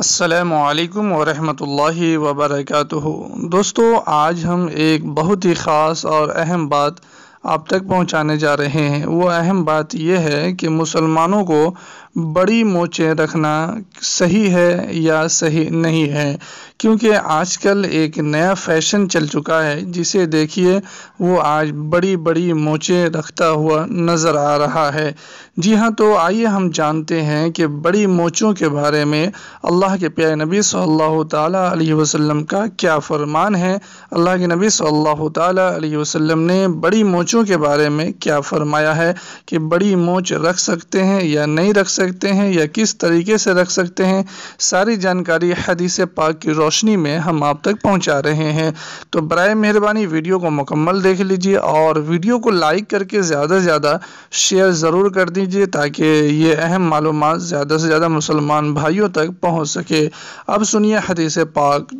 असलकम वरहमल वबरकatuh दोस्तों आज हम एक बहुत ही ख़ास और अहम बात आप तक पहुंचाने जा रहे हैं वो अहम बात यह है कि मुसलमानों को बड़ी मोचें रखना सही है या सही नहीं है क्योंकि आजकल एक नया फैशन चल चुका है जिसे देखिए वो आज बड़ी बड़ी मोचें रखता हुआ नज़र आ रहा है जी हाँ तो आइए हम जानते हैं कि बड़ी मोचों के बारे में अल्लाह के प्यारे नबी सल्लल्लाहु अलैहि वसल्लम का क्या फरमान है अल्लाह के नबी सल्लल्लाहु अलैहि वसल्लम ने बड़ी मोच मोचों के बारे में क्या फरमाया है कि बड़ी मोच रख सकते हैं या नहीं रख सकते हैं या किस तरीके से रख सकते हैं सारी जानकारी हदीस पाक की रोशनी में हम आप तक पहुंचा रहे हैं तो बर मेहरबानी वीडियो को मुकम्मल देख लीजिए और वीडियो को लाइक करके ज़्यादा से ज़्यादा शेयर ज़रूर कर दीजिए ताकि ये अहम मालूम ज़्यादा से ज़्यादा मुसलमान भाइयों तक पहुँच सके अब सुनिए हदीस पाक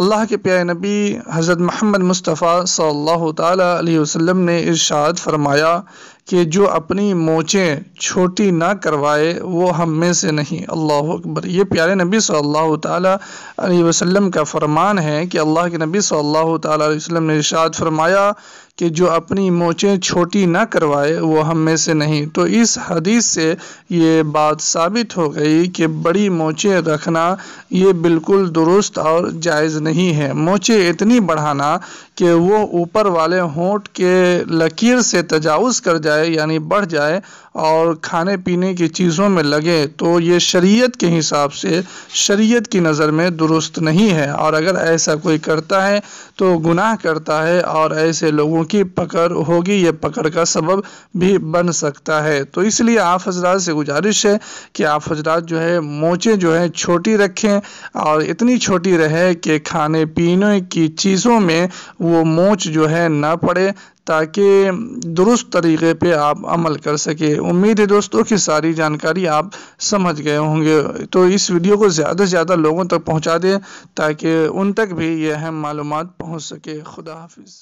अल्लाह के प्यारे नबी हज़रत महमद मुस्तफ़ा सल्लल्लाहु अलैहि वसल्लम ने ने इरशाद फरमाया कि जो अपनी मोचें छोटी ना करवाए वो हम में से नहीं अल्लाह अकबर ये प्यारे नबी सल्लल्लाहु अलैहि वसल्लम का फरमान है कि अल्लाह के नबी सल्लल्लाहु अलैहि वसल्लम ने इरशाद फरमाया कि जो अपनी मोचें छोटी ना करवाए वो हम में से नहीं तो इस हदीस से ये बात साबित हो गई कि बड़ी मोचें रखना ये बिल्कुल दुरुस्त और जायज़ नहीं है मोचें इतनी बढ़ाना कि वो ऊपर वाले होंठ के लकीर से तजावज़ कर जाए यानी बढ़ जाए और खाने पीने की चीज़ों में लगे तो ये शरीयत के हिसाब से शरीयत की नज़र में दुरुस्त नहीं है और अगर ऐसा कोई करता है तो गुनाह करता है और ऐसे लोगों की पकड़ होगी ये पकड़ का सबब भी बन सकता है तो इसलिए आप हजरात से गुजारिश है कि आप हजरात जो है मोचें जो है छोटी रखें और इतनी छोटी रहे कि खाने पीने की चीज़ों में वो मोच जो है ना पड़े ताकि दुरुस्त तरीके पे आप अमल कर सके उम्मीद है दोस्तों कि सारी जानकारी आप समझ गए होंगे तो इस वीडियो को ज़्यादा से ज़्यादा लोगों तक पहुंचा दें ताकि उन तक भी ये अहम मालूम पहुंच सके खुदा हाफिज़